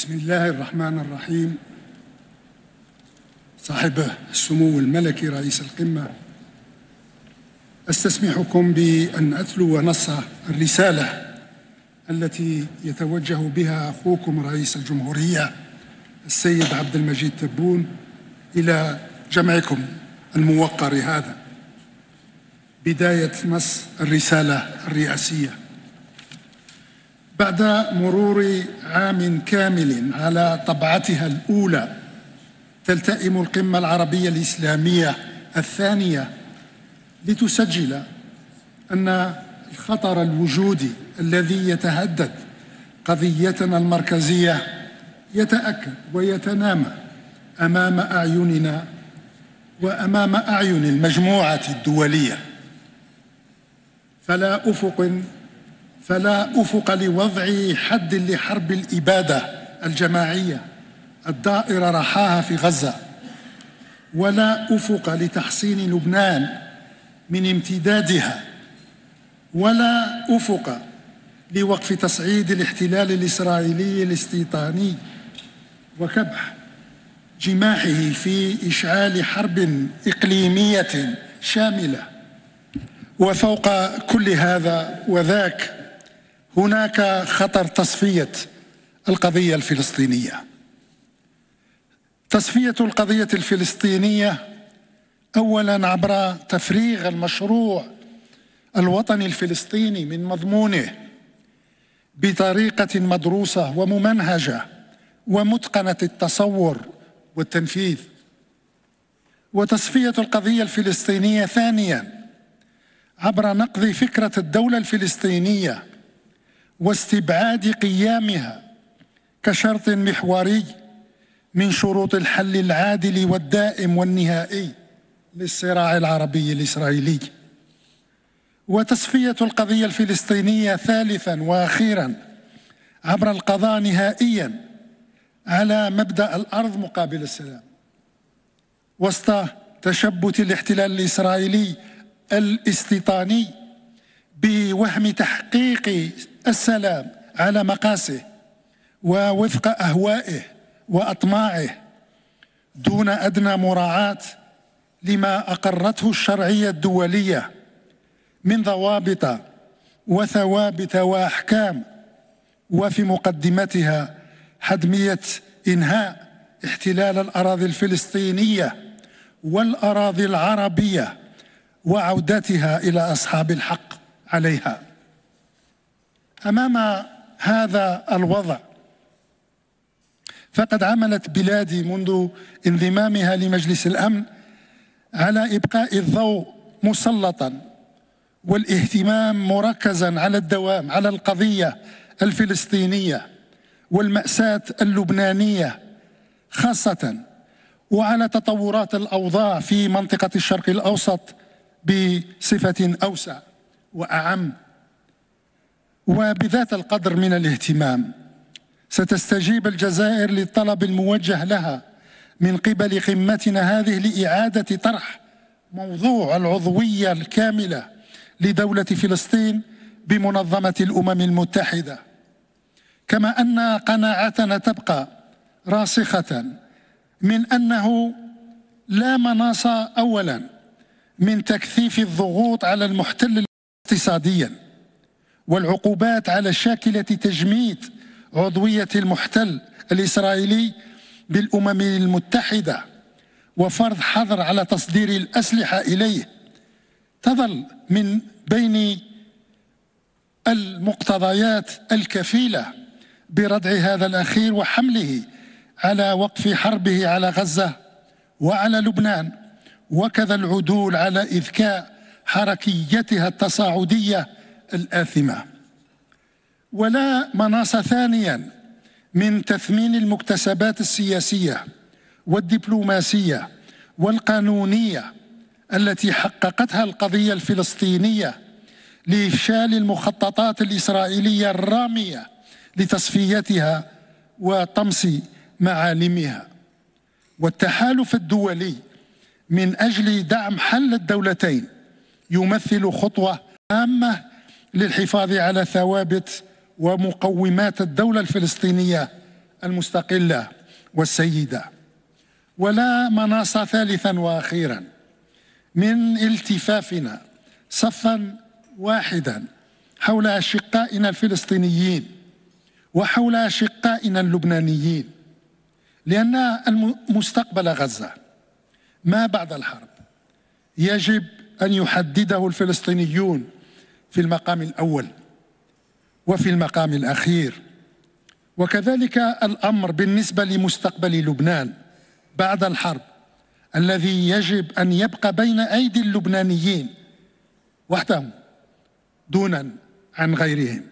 بسم الله الرحمن الرحيم صاحب السمو الملكي رئيس القمة أستسمحكم بأن أتلو نص الرسالة التي يتوجه بها أخوكم رئيس الجمهورية السيد عبد المجيد تبون إلى جمعكم الموقر هذا بداية نص الرسالة الرئاسية بعد مرور عام كامل على طبعتها الأولى تلتئم القمة العربية الإسلامية الثانية لتسجل أن الخطر الوجودي الذي يتهدد قضيتنا المركزية يتأكد ويتنامى أمام أعيننا وأمام أعين المجموعة الدولية فلا أفق فلا افق لوضع حد لحرب الاباده الجماعيه الدائره رحاها في غزه ولا افق لتحصين لبنان من امتدادها ولا افق لوقف تصعيد الاحتلال الاسرائيلي الاستيطاني وكبح جماحه في اشعال حرب اقليميه شامله وفوق كل هذا وذاك هناك خطر تصفيه القضيه الفلسطينيه تصفيه القضيه الفلسطينيه اولا عبر تفريغ المشروع الوطني الفلسطيني من مضمونه بطريقه مدروسه وممنهجه ومتقنه التصور والتنفيذ وتصفيه القضيه الفلسطينيه ثانيا عبر نقض فكره الدوله الفلسطينيه واستبعاد قيامها كشرط محوري من شروط الحل العادل والدائم والنهائي للصراع العربي الاسرائيلي وتصفيه القضيه الفلسطينيه ثالثا واخيرا عبر القضاء نهائيا على مبدا الارض مقابل السلام وسط تشبت الاحتلال الاسرائيلي الاستيطاني بوهم تحقيق السلام على مقاسه ووفق اهوائه واطماعه دون ادنى مراعاه لما اقرته الشرعيه الدوليه من ضوابط وثوابت واحكام وفي مقدمتها حدميه انهاء احتلال الاراضي الفلسطينيه والاراضي العربيه وعودتها الى اصحاب الحق عليها امام هذا الوضع فقد عملت بلادي منذ انضمامها لمجلس الامن على ابقاء الضوء مسلطا والاهتمام مركزا على الدوام على القضيه الفلسطينيه والماساه اللبنانيه خاصه وعلى تطورات الاوضاع في منطقه الشرق الاوسط بصفه اوسع واعم وبذات القدر من الاهتمام ستستجيب الجزائر للطلب الموجه لها من قبل قمتنا هذه لاعاده طرح موضوع العضويه الكامله لدوله فلسطين بمنظمه الامم المتحده كما ان قناعتنا تبقى راسخه من انه لا مناص اولا من تكثيف الضغوط على المحتل اقتصاديا والعقوبات على شاكلة تجميد عضوية المحتل الإسرائيلي بالأمم المتحدة وفرض حظر على تصدير الأسلحة إليه تظل من بين المقتضيات الكفيلة بردع هذا الأخير وحمله على وقف حربه على غزة وعلى لبنان وكذا العدول على إذكاء حركيتها التصاعديه الاثمه ولا مناص ثانيا من تثمين المكتسبات السياسيه والدبلوماسيه والقانونيه التي حققتها القضيه الفلسطينيه لافشال المخططات الاسرائيليه الراميه لتصفيتها وطمس معالمها والتحالف الدولي من اجل دعم حل الدولتين يمثل خطوة هامة للحفاظ على ثوابت ومقومات الدولة الفلسطينية المستقلة والسيدة ولا مناص ثالثا وأخيرا من التفافنا صفا واحدا حول أشقائنا الفلسطينيين وحول أشقائنا اللبنانيين لأن مستقبل غزة ما بعد الحرب يجب أن يحدده الفلسطينيون في المقام الأول وفي المقام الأخير وكذلك الأمر بالنسبة لمستقبل لبنان بعد الحرب الذي يجب أن يبقى بين أيدي اللبنانيين وحدهم دونا عن غيرهم